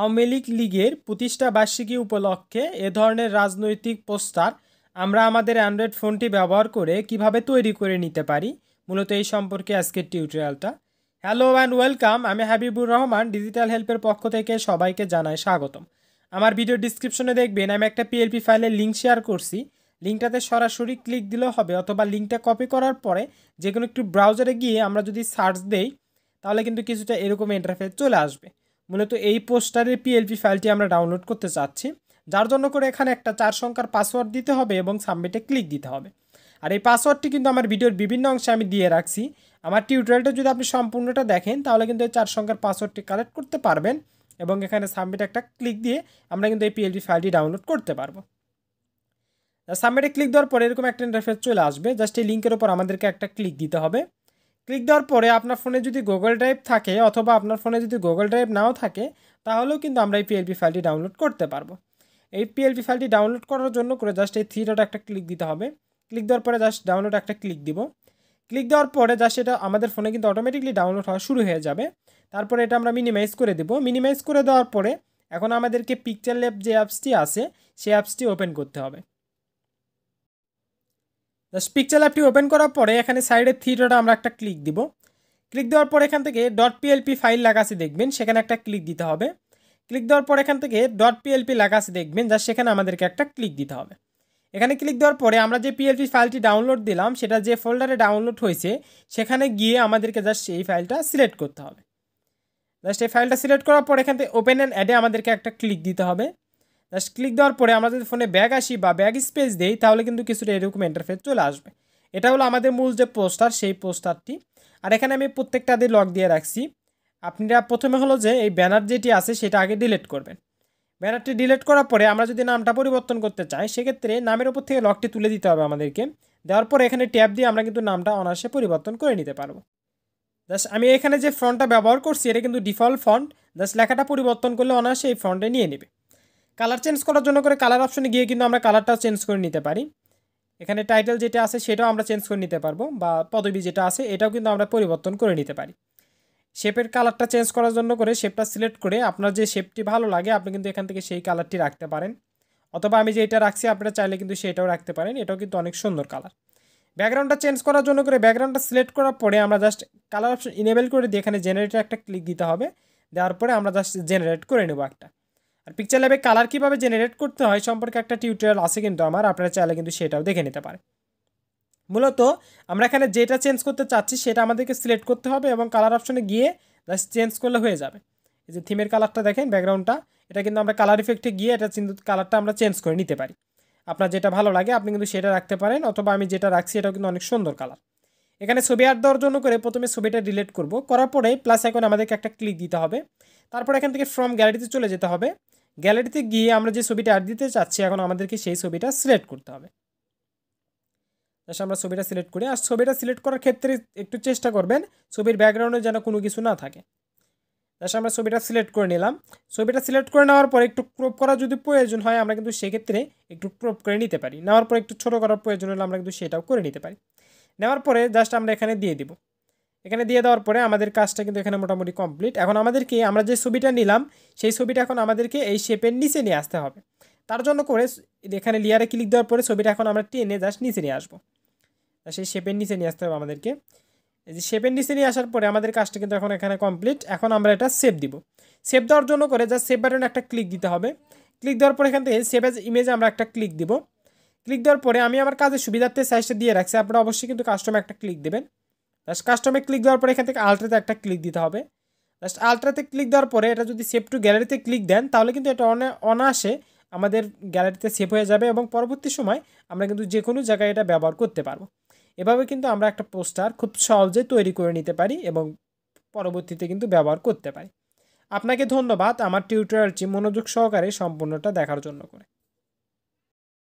আওয়ামী লীগ লীগের প্রতিষ্ঠা বার্ষিকী উপলক্ষে এ ধরনের রাজনৈতিক পোস্টার আমরা আমাদের অ্যান্ড্রয়েড ফোনটি ব্যবহার করে কিভাবে তৈরি করে নিতে পারি মূলত এই সম্পর্কে আজকের টিউটোরিয়ালটা হ্যালো অ্যান্ড ওয়েলকাম আমি হাবিবুর রহমান ডিজিটাল হেল্পের পক্ষ থেকে সবাইকে জানাই স্বাগতম আমার ভিডিও ডিসক্রিপশনে দেখবেন আমি একটা পিএলপি ফাইলের লিঙ্ক শেয়ার করছি লিঙ্কটাতে সরাসরি ক্লিক দিলেও হবে অথবা লিঙ্কটা কপি করার পরে যে কোনো একটু ব্রাউজারে গিয়ে আমরা যদি সার্চ দেই তাহলে কিন্তু কিছুটা এরকম ইন্টারফেস চলে আসবে মূলত এই পোস্টারের পিএলপি ফাইলটি আমরা ডাউনলোড করতে চাচ্ছি যার জন্য করে এখানে একটা চার সংখ্যার পাসওয়ার্ড দিতে হবে এবং সাবমিটে ক্লিক দিতে হবে আর এই পাসওয়ার্ডটি কিন্তু আমার ভিডিওর বিভিন্ন অংশে আমি দিয়ে রাখছি আমার টিউটোরিয়ালটা যদি আপনি সম্পূর্ণটা দেখেন তাহলে কিন্তু এই চার সংখ্যার পাসওয়ার্ডটি কালেক্ট করতে পারবেন এবং এখানে সাবমিট একটা ক্লিক দিয়ে আমরা কিন্তু এই পিএলপি ফাইলটি ডাউনলোড করতে পারবো সাবমিটে ক্লিক দেওয়ার পরে এরকম একটা ইন্টারফেস চলে আসবে জাস্ট এই লিঙ্কের ওপর আমাদেরকে একটা ক্লিক দিতে হবে ক্লিক দেওয়ার পরে আপনার ফোনে যদি গুগল ড্রাইভ থাকে অথবা আপনার ফোনে যদি গুগল ড্রাইভ নাও থাকে তাহলেও কিন্তু আমরা এই পিএলপি ফাইলটি ডাউনলোড করতে পারবো এই পিএলপি ফাইলটি ডাউনলোড করার জন্য করে জাস্ট এই থ্রি একটা ক্লিক দিতে হবে ক্লিক দেওয়ার পরে জাস্ট ডাউনলোড একটা ক্লিক দিব ক্লিক দেওয়ার পরে জাস্ট এটা আমাদের ফোনে কিন্তু অটোমেটিকলি ডাউনলোড হওয়া শুরু হয়ে যাবে তারপরে এটা আমরা মিনিমাইজ করে দেব মিনিমাইজ করে দেওয়ার পরে এখন আমাদেরকে পিকচার ল্যাব যে অ্যাপসটি আছে সেই অ্যাপসটি ওপেন করতে হবে জাস্ট পিকচার অ্যাপটি ওপেন করার পরে এখানে সাইডের থ্রিটা আমরা একটা ক্লিক দিব ক্লিক দেওয়ার পর এখান থেকে ডট পিএলপি ফাইল লাগাসি দেখবেন সেখানে একটা ক্লিক দিতে হবে ক্লিক দেওয়ার পর এখান থেকে ডট পিএলপি লাগাসি দেখবেন যা সেখানে আমাদেরকে একটা ক্লিক দিতে হবে এখানে ক্লিক দেওয়ার পরে আমরা যে পিএলপি ফাইলটি ডাউনলোড দিলাম সেটা যে ফোল্ডারে ডাউনলোড হয়েছে সেখানে গিয়ে আমাদেরকে জাস্ট এই ফাইলটা সিলেক্ট করতে হবে জাস্ট এই ফাইলটা সিলেক্ট করার পর এখান থেকে ওপেন অ্যান্ড অ্যাডে আমাদেরকে একটা ক্লিক দিতে হবে জাস্ট ক্লিক দেওয়ার পরে আমরা যদি ফোনে ব্যাগ আসি বা ব্যাগ স্পেস দেই তাহলে কিন্তু কিছুটা এরকম ইন্টারফেস চলে আসবে এটা হলো আমাদের মূল যে পোস্টার সেই পোস্টারটি আর এখানে আমি প্রত্যেকটা দিয়ে লক দিয়ে রাখছি আপনারা প্রথমে হলো যে এই ব্যানার যেটি আছে সেটা আগে ডিলিট করবেন ব্যানারটি ডিলিট করার পরে আমরা যদি নামটা পরিবর্তন করতে চাই সেক্ষেত্রে নামের ওপর থেকে লকটি তুলে দিতে হবে আমাদেরকে দেওয়ার পর এখানে ট্যাপ দিয়ে আমরা কিন্তু নামটা অনার্সে পরিবর্তন করে নিতে পারবো জাস্ট আমি এখানে যে ফন্টটা ব্যবহার করছি এটা কিন্তু ডিফল্ট ফন্ট জাস্ট লেখাটা পরিবর্তন করলে অনার্সে এই ফন্টে নিয়ে নেবে কালার চেঞ্জ করার জন্য করে কালার অপশনে গিয়ে কিন্তু আমরা কালারটা চেঞ্জ করে নিতে পারি এখানে টাইটেল যেটা আছে সেটাও আমরা চেঞ্জ করে নিতে পারবো বা পদবি যেটা আছে এটাও কিন্তু আমরা পরিবর্তন করে নিতে পারি শেপের কালারটা চেঞ্জ করার জন্য করে শেপটা সিলেক্ট করে আপনার যে শেপটি ভালো লাগে আপনি কিন্তু এখান থেকে সেই কালারটি রাখতে পারেন অথবা আমি যে এটা রাখছি আপনারা চাইলে কিন্তু সেটাও রাখতে পারেন এটাও কিন্তু অনেক সুন্দর কালার ব্যাকগ্রাউন্ডটা চেঞ্জ করার জন্য করে ব্যাকগ্রাউন্ডটা সিলেক্ট করার পরে আমরা জাস্ট কালার অপশন ইনেবেল করে দিয়ে এখানে জেনারেটর একটা ক্লিক দিতে হবে দেওয়ার পরে আমরা জাস্ট জেনারেট করে নেব একটা আর পিকচার ল্যাবে কালার কীভাবে জেনারেট করতে হয় সম্পর্কে একটা টিউটোরিয়াল আছে কিন্তু আমার আপনারা চাইলে কিন্তু সেটাও দেখে নিতে পারে মূলত আমরা এখানে যেটা চেঞ্জ করতে চাচ্ছি সেটা আমাদেরকে সিলেক্ট করতে হবে এবং কালার অপশনে গিয়ে জাস্ট চেঞ্জ করলে হয়ে যাবে এই যে থিমের কালারটা দেখেন ব্যাকগ্রাউন্ডটা এটা কিন্তু আমরা কালার ইফেক্টে গিয়ে এটা কিন্তু কালারটা আমরা চেঞ্জ করে নিতে পারি আপনার যেটা ভালো লাগে আপনি কিন্তু সেটা রাখতে পারেন অথবা আমি যেটা রাখছি এটাও কিন্তু অনেক সুন্দর কালার এখানে ছবি আট দেওয়ার জন্য করে প্রথমে ছবিটা ডিলেট করব করার পরে প্লাস এখন আমাদেরকে একটা ক্লিক দিতে হবে তারপর এখান থেকে ফ্রম গ্যালারিতে চলে যেতে হবে গ্যালারিতে গিয়ে আমরা যে ছবিটা অ্যাড দিতে চাচ্ছি এখন আমাদেরকে সেই ছবিটা সিলেক্ট করতে হবে জাস্ট আমরা ছবিটা সিলেক্ট করি আর ছবিটা সিলেক্ট করার ক্ষেত্রে একটু চেষ্টা করবেন ছবির ব্যাকগ্রাউন্ডে যেন কোনো কিছু না থাকে জাস্ট আমরা ছবিটা সিলেক্ট করে নিলাম ছবিটা সিলেক্ট করে নেওয়ার পর একটু ক্রপ করা যদি প্রয়োজন হয় আমরা কিন্তু সেক্ষেত্রে একটু ক্রপ করে নিতে পারি নেওয়ার পর একটু ছোটো করার প্রয়োজন হলে আমরা কিন্তু সেটাও করে নিতে পারি নেওয়ার পরে জাস্ট আমরা এখানে দিয়ে দেবো এখানে দিয়ে দেওয়ার পরে আমাদের কাজটা কিন্তু এখানে মোটামুটি কমপ্লিট এখন আমাদেরকে আমরা যে ছবিটা নিলাম সেই ছবিটা এখন আমাদেরকে এই শেপের নিচে নিয়ে আসতে হবে তার জন্য করে এখানে লেয়ারে ক্লিক দেওয়ার পরে ছবিটা এখন আমরা টেনে জাস্ট নিচে নিয়ে আসবো সেই শেপের নিচে নিয়ে আসতে হবে আমাদেরকে এই যে শেপের নিচে নিয়ে আসার পরে আমাদের কাজটা কিন্তু এখন এখানে কমপ্লিট এখন আমরা এটা সেভ দিব সেভ দেওয়ার জন্য করে জাস্ট সেভ বাটনে একটা ক্লিক দিতে হবে ক্লিক দেওয়ার পরে এখান থেকে সেভ এজ ইমেজে আমরা একটা ক্লিক দিব ক্লিক দেওয়ার পরে আমি আমার কাজের সুবিধার্থে সাইজটা দিয়ে রাখছি আপনারা অবশ্যই কিন্তু কাস্টমার একটা ক্লিক দেবেন জাস্ট কাস্টমে ক্লিক দেওয়ার পরে এখান থেকে আলট্রাতে একটা ক্লিক দিতে হবে জাস্ট আলট্রাতে ক্লিক দেওয়ার পরে এটা যদি সেভ টু গ্যালারিতে ক্লিক দেন তাহলে কিন্তু এটা অনে অনায়াসে আমাদের গ্যালারিতে সেভ হয়ে যাবে এবং পরবর্তী সময় আমরা কিন্তু যে কোনো জায়গায় এটা ব্যবহার করতে পারবো এভাবে কিন্তু আমরা একটা পোস্টার খুব সহজে তৈরি করে নিতে পারি এবং পরবর্তীতে কিন্তু ব্যবহার করতে পারি আপনাকে ধন্যবাদ আমার টিউটোরিয়ালটি মনোযোগ সহকারে সম্পূর্ণটা দেখার জন্য করে